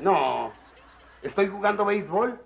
No. Estoy jugando béisbol.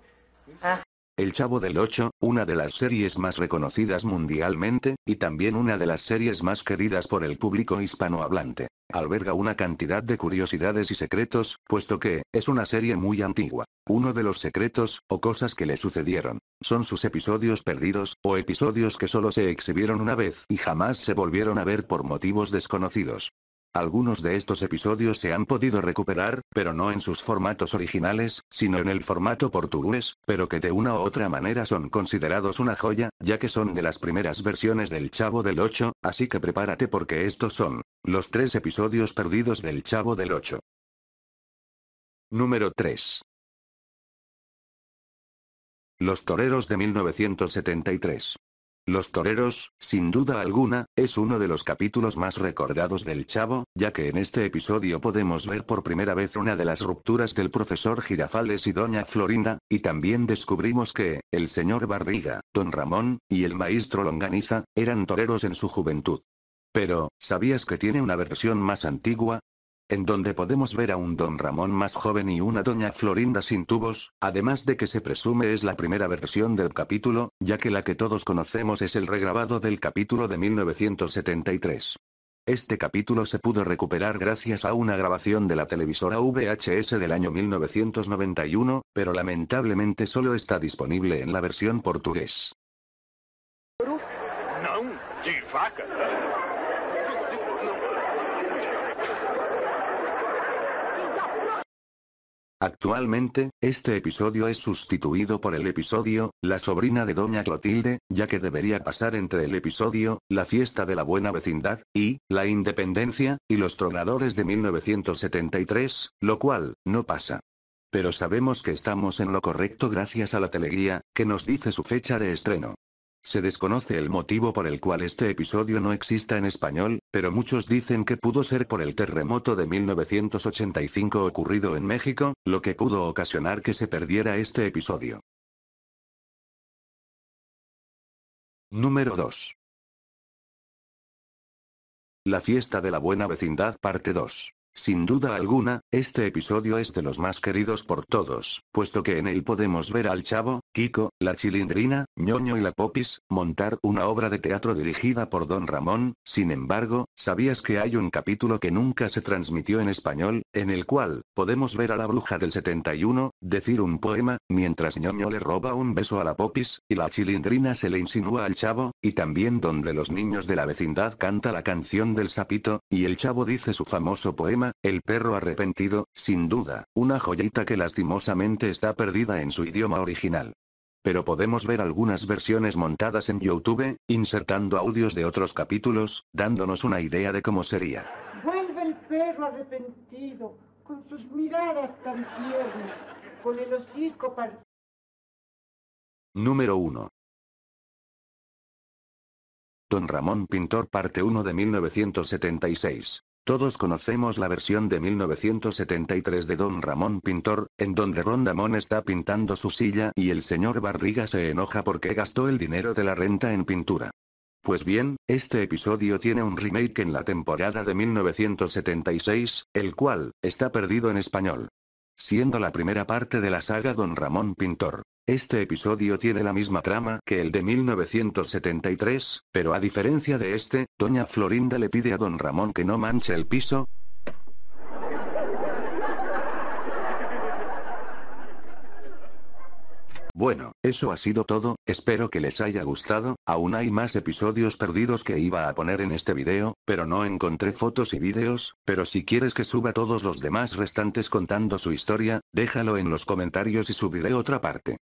Ah. El Chavo del Ocho, una de las series más reconocidas mundialmente, y también una de las series más queridas por el público hispanohablante. Alberga una cantidad de curiosidades y secretos, puesto que, es una serie muy antigua. Uno de los secretos, o cosas que le sucedieron, son sus episodios perdidos, o episodios que solo se exhibieron una vez y jamás se volvieron a ver por motivos desconocidos. Algunos de estos episodios se han podido recuperar, pero no en sus formatos originales, sino en el formato portugués, pero que de una u otra manera son considerados una joya, ya que son de las primeras versiones del Chavo del 8, así que prepárate porque estos son los tres episodios perdidos del Chavo del 8. Número 3. Los Toreros de 1973. Los toreros, sin duda alguna, es uno de los capítulos más recordados del Chavo, ya que en este episodio podemos ver por primera vez una de las rupturas del profesor Girafales y doña Florinda, y también descubrimos que, el señor Barriga, don Ramón, y el maestro Longaniza, eran toreros en su juventud. Pero, ¿sabías que tiene una versión más antigua? en donde podemos ver a un don Ramón más joven y una doña Florinda sin tubos, además de que se presume es la primera versión del capítulo, ya que la que todos conocemos es el regrabado del capítulo de 1973. Este capítulo se pudo recuperar gracias a una grabación de la televisora VHS del año 1991, pero lamentablemente solo está disponible en la versión portugués. Actualmente, este episodio es sustituido por el episodio, La sobrina de Doña Clotilde, ya que debería pasar entre el episodio, La fiesta de la buena vecindad, y, La independencia, y Los tronadores de 1973, lo cual, no pasa. Pero sabemos que estamos en lo correcto gracias a la teleguía, que nos dice su fecha de estreno. Se desconoce el motivo por el cual este episodio no exista en español, pero muchos dicen que pudo ser por el terremoto de 1985 ocurrido en México, lo que pudo ocasionar que se perdiera este episodio. Número 2. La fiesta de la buena vecindad parte 2. Sin duda alguna, este episodio es de los más queridos por todos, puesto que en él podemos ver al Chavo, Kiko, la Chilindrina, ñoño y la Popis, montar una obra de teatro dirigida por Don Ramón, sin embargo, ¿sabías que hay un capítulo que nunca se transmitió en español, en el cual, podemos ver a la bruja del 71, decir un poema, mientras ñoño le roba un beso a la Popis, y la Chilindrina se le insinúa al Chavo, y también donde los niños de la vecindad canta la canción del sapito, y el Chavo dice su famoso poema, el perro arrepentido, sin duda, una joyita que lastimosamente está perdida en su idioma original. Pero podemos ver algunas versiones montadas en YouTube, insertando audios de otros capítulos, dándonos una idea de cómo sería. Vuelve el perro arrepentido, con sus miradas tan tiernas, con el hocico partido. Número 1. Don Ramón Pintor, parte 1 de 1976. Todos conocemos la versión de 1973 de Don Ramón Pintor, en donde Rondamón está pintando su silla y el señor Barriga se enoja porque gastó el dinero de la renta en pintura. Pues bien, este episodio tiene un remake en la temporada de 1976, el cual, está perdido en español. Siendo la primera parte de la saga Don Ramón Pintor. Este episodio tiene la misma trama que el de 1973, pero a diferencia de este, Doña Florinda le pide a Don Ramón que no manche el piso, Bueno, eso ha sido todo, espero que les haya gustado, aún hay más episodios perdidos que iba a poner en este video, pero no encontré fotos y videos, pero si quieres que suba todos los demás restantes contando su historia, déjalo en los comentarios y subiré otra parte.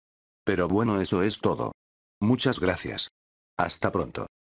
Pero bueno eso es todo. Muchas gracias. Hasta pronto.